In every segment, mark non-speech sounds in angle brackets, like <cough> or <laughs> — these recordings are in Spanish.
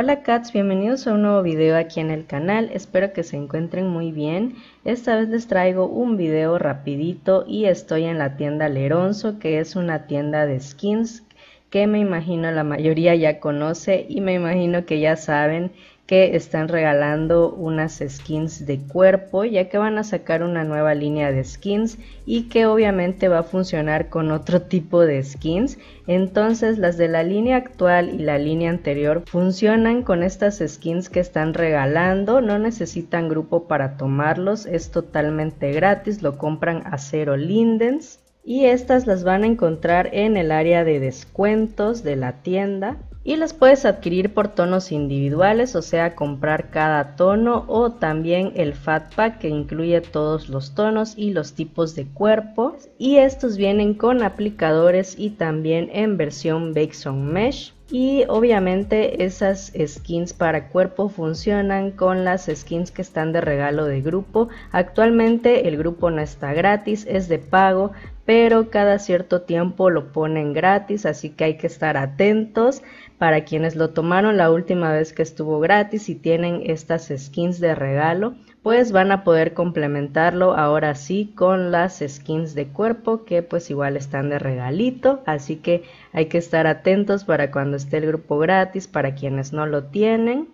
Hola cats, bienvenidos a un nuevo video aquí en el canal, espero que se encuentren muy bien. Esta vez les traigo un video rapidito y estoy en la tienda Leronzo que es una tienda de skins que me imagino la mayoría ya conoce y me imagino que ya saben que están regalando unas skins de cuerpo ya que van a sacar una nueva línea de skins y que obviamente va a funcionar con otro tipo de skins entonces las de la línea actual y la línea anterior funcionan con estas skins que están regalando no necesitan grupo para tomarlos es totalmente gratis lo compran a cero lindens y estas las van a encontrar en el área de descuentos de la tienda y las puedes adquirir por tonos individuales, o sea, comprar cada tono o también el Fat Pack que incluye todos los tonos y los tipos de cuerpo. Y estos vienen con aplicadores y también en versión Bakes on Mesh y obviamente esas skins para cuerpo funcionan con las skins que están de regalo de grupo. Actualmente el grupo no está gratis, es de pago, pero cada cierto tiempo lo ponen gratis, así que hay que estar atentos para quienes lo tomaron la última vez que estuvo gratis y tienen estas skins de regalo pues van a poder complementarlo ahora sí con las skins de cuerpo que pues igual están de regalito, así que hay que estar atentos para cuando esté el grupo gratis, para quienes no lo tienen.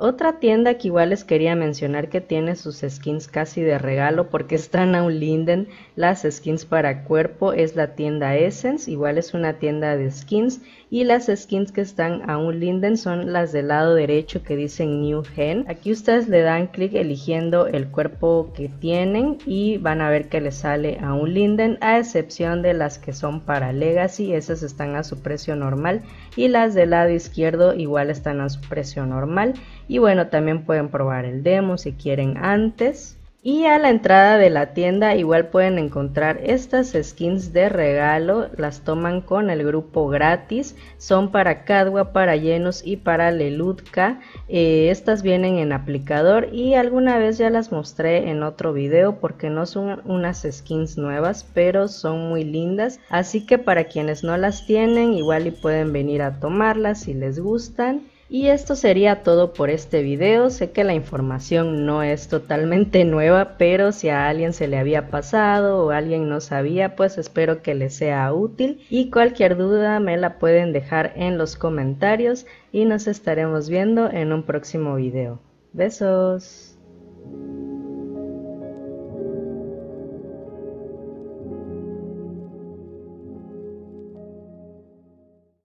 Otra tienda que igual les quería mencionar que tiene sus skins casi de regalo porque <laughs> están a un linden las skins para cuerpo es la tienda Essence, igual es una tienda de skins y las skins que están a un linden son las del lado derecho que dicen New Gen. Aquí ustedes le dan clic eligiendo el cuerpo que tienen y van a ver que les sale a un linden a excepción de las que son para Legacy, esas están a su precio normal y las del lado izquierdo igual están a su precio normal y bueno, también pueden probar el demo si quieren antes. Y a la entrada de la tienda igual pueden encontrar estas skins de regalo, las toman con el grupo gratis, son para Cadwa, para Llenos y para Lelutka eh, estas vienen en aplicador y alguna vez ya las mostré en otro video porque no son unas skins nuevas pero son muy lindas así que para quienes no las tienen igual y pueden venir a tomarlas si les gustan y esto sería todo por este video, sé que la información no es totalmente <laughs> nueva, pero si a alguien se le había pasado o alguien no sabía, pues espero que les sea útil y cualquier duda me la pueden dejar en los comentarios y nos estaremos viendo en un próximo video. Besos.